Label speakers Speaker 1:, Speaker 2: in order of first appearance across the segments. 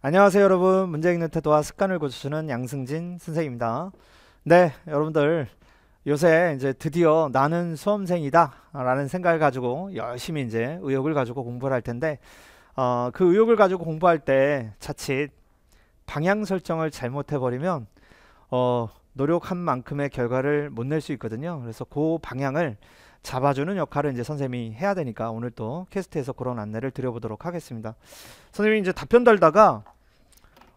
Speaker 1: 안녕하세요 여러분 문제 읽는 태도와 습관을 고쳐주는 양승진 선생입니다 네 여러분들 요새 이제 드디어 나는 수험생이다 라는 생각을 가지고 열심히 이제 의욕을 가지고 공부를 할 텐데 어, 그 의욕을 가지고 공부할 때 자칫 방향 설정을 잘못해 버리면 어, 노력한 만큼의 결과를 못 낼 수 있거든요 그래서 그 방향을 잡아주는 역할을 이제 선생님이 해야 되니까 오늘 또 캐스트에서 그런 안내를 드려보도록 하겠습니다. 선생님이 이제 답변 달다가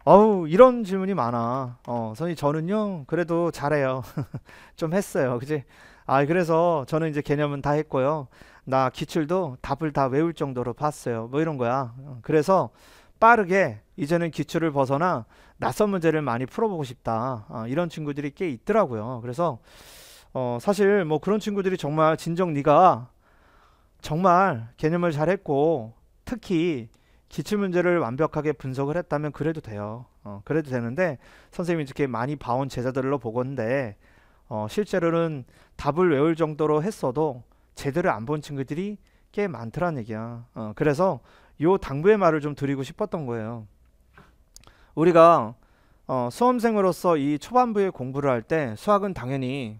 Speaker 1: 어우 이런 질문이 많아. 어, 선생님 저는요 그래도 잘해요. 좀 했어요, 그지? 아 그래서 저는 이제 개념은 다 했고요. 나 기출도 답을 다 외울 정도로 봤어요. 뭐 이런 거야. 어, 그래서 빠르게 이제는 기출을 벗어나 낯선 문제를 많이 풀어보고 싶다. 아, 이런 친구들이 꽤 있더라고요. 그래서 어, 사실 뭐 그런 친구들이 정말 진정 네가 정말 개념을 잘했고 특히 기출 문제를 완벽하게 분석을 했다면 그래도 돼요. 어, 그래도 되는데 선생님이 이렇게 많이 봐온 제자들로 보건데 어, 실제로는 답을 외울 정도로 했어도 제대로 안 본 친구들이 꽤 많더란 얘기야. 어, 그래서 요 당부의 말을 좀 드리고 싶었던 거예요. 우리가 어, 수험생으로서 이 초반부에 공부를 할 때 수학은 당연히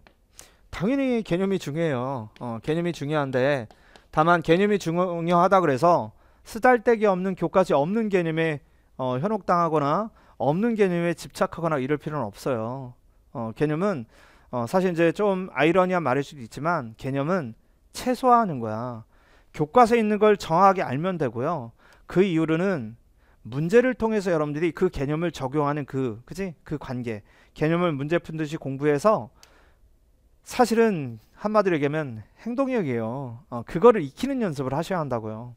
Speaker 1: 당연히 개념이 중요해요. 어, 개념이 중요한데 다만 개념이 중요하다 그래서 쓰잘데기 없는 교까지 없는 개념에 어, 현혹당하거나 없는 개념에 집착하거나 이럴 필요는 없어요. 어, 개념은 어, 사실 이제 좀 아이러니한 말일 수도 있지만 개념은 최소화하는 거야. 교과서에 있는 걸 정확하게 알면 되고요. 그 이후로는 문제를 통해서 여러분들이 그 개념을 적용하는 그 그지 그 관계 개념을 문제 푼 듯이 공부해서 사실은 한마디로 얘기하면 행동력이에요. 어, 그거를 익히는 연습을 하셔야 한다고요.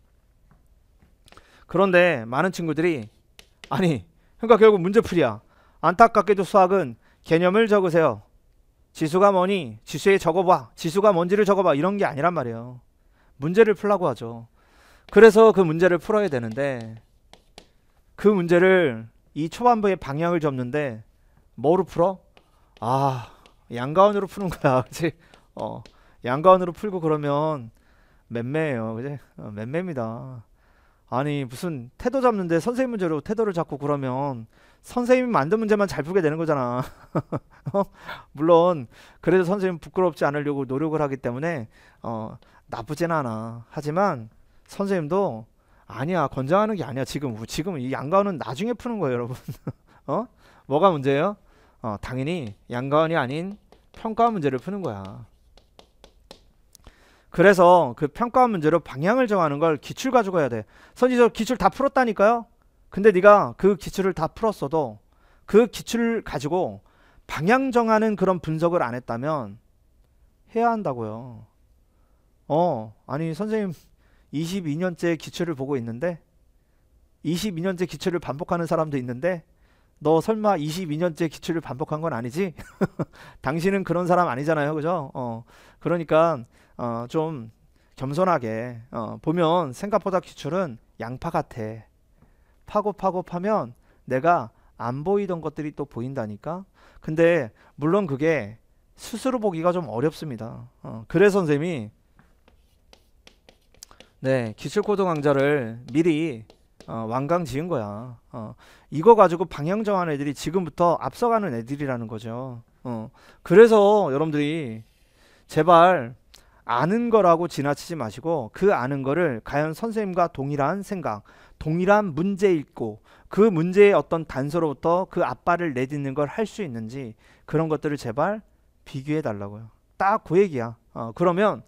Speaker 1: 그런데 많은 친구들이 아니 그러니까 결국 문제풀이야. 안타깝게도 수학은 개념을 적으세요. 지수가 뭐니? 지수에 적어봐. 지수가 뭔지를 적어봐. 이런 게 아니란 말이에요. 문제를 풀라고 하죠. 그래서 그 문제를 풀어야 되는데 그 문제를 이 초반부의 방향을 접는데 뭐로 풀어? 아 양가원으로 푸는 거야. 그치? 어 양가원으로 풀고 그러면 맴매예요. 그치? 어, 맴매입니다. 아니 무슨 태도 잡는데 선생님 문제로 태도를 잡고 그러면 선생님이 만든 문제만 잘 풀게 되는 거잖아. 어? 물론 그래도 선생님 부끄럽지 않으려고 노력을 하기 때문에 어, 나쁘진 않아. 하지만 선생님도 아니야 권장하는 게 아니야 지금 지금 이양가원은 나중에 푸는 거예요 여러분. 어? 뭐가 문제예요? 어, 당연히 양가원이 아닌 평가 문제를 푸는 거야. 그래서 그평가 문제로 방향을 정하는 걸 기출 가지고 해야 돼. 선지 적 기출 다 풀었다니까요. 근데 네가 그 기출을 다 풀었어도 그 기출을 가지고 방향 정하는 그런 분석을 안 했다면 해야 한다고요. 어, 아니 선생님 22년째 기출을 보고 있는데 22년째 기출을 반복하는 사람도 있는데 너 설마 22년째 기출을 반복한 건 아니지? 당신은 그런 사람 아니잖아요. 그죠? 어. 그러니까 어, 좀 겸손하게 어, 보면 생각보다 기출은 양파 같아. 파고 파고 파면 내가 안 보이던 것들이 또 보인다니까. 근데 물론 그게 스스로 보기가 좀 어렵습니다. 어, 그래서 선생님이 네 기출코드 강좌를 미리 어, 왕강 지은 거야. 어, 이거 가지고 방향 정한 애들이 지금부터 앞서가는 애들이라는 거죠. 어, 그래서 여러분들이 제발 아는 거라고 지나치지 마시고 그 아는 거를 과연 선생님과 동일한 생각, 동일한 문제 읽고 그 문제의 어떤 단서로부터 그 앞발을 내딛는 걸 할 수 있는지 그런 것들을 제발 비교해 달라고요. 딱 그 얘기야. 어, 그러면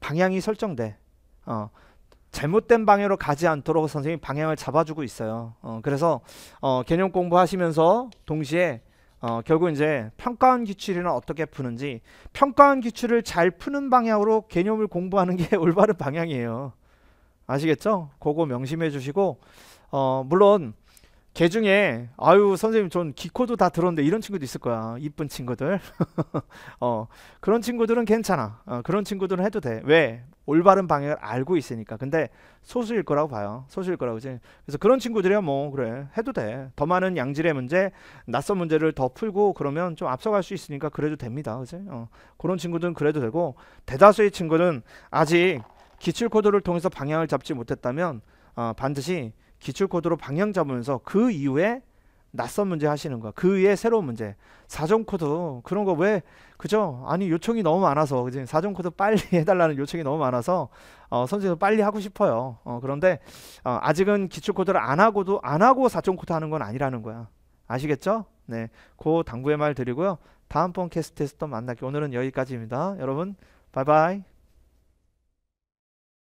Speaker 1: 방향이 설정돼. 어, 잘못된 방향으로 가지 않도록 선생님이 방향을 잡아주고 있어요. 어, 그래서 어, 개념 공부하시면서 동시에 어, 결국 이제 평가원 기출이란 어떻게 푸는지 평가원 기출을 잘 푸는 방향으로 개념을 공부하는 게 올바른 방향이에요. 아시겠죠? 그거 명심해 주시고 어, 물론 개 중에 아유 선생님 전 기코도 다 들었는데 이런 친구도 있을 거야 이쁜 친구들 어 그런 친구들은 괜찮아 어, 그런 친구들은 해도 돼 왜 올바른 방향을 알고 있으니까 근데 소수일 거라고 봐요 소수일 거라고 이제 그래서 그런 친구들이야 뭐 그래 해도 돼 더 많은 양질의 문제 낯선 문제를 더 풀고 그러면 좀 앞서갈 수 있으니까 그래도 됩니다 그지 어 그런 친구들은 그래도 되고 대다수의 친구는 아직 기출 코드를 통해서 방향을 잡지 못했다면 어, 반드시 기출코드로 방향 잡으면서 그 이후에 낯선 문제 하시는 거야. 그 위에 새로운 문제. 사전 코드 그런 거 왜 그죠? 아니 요청이 너무 많아서 그지? 사전 코드 빨리 해달라는 요청이 너무 많아서 어, 선생님 빨리 하고 싶어요. 어, 그런데 어, 아직은 기출 코드를 안 하고도 안 하고 사전 코드 하는 건 아니라는 거야. 아시겠죠? 네, 고 당부의 말 드리고요. 다음번 캐스트에서 또 만날게요. 오늘은 여기까지입니다. 여러분, 바이바이.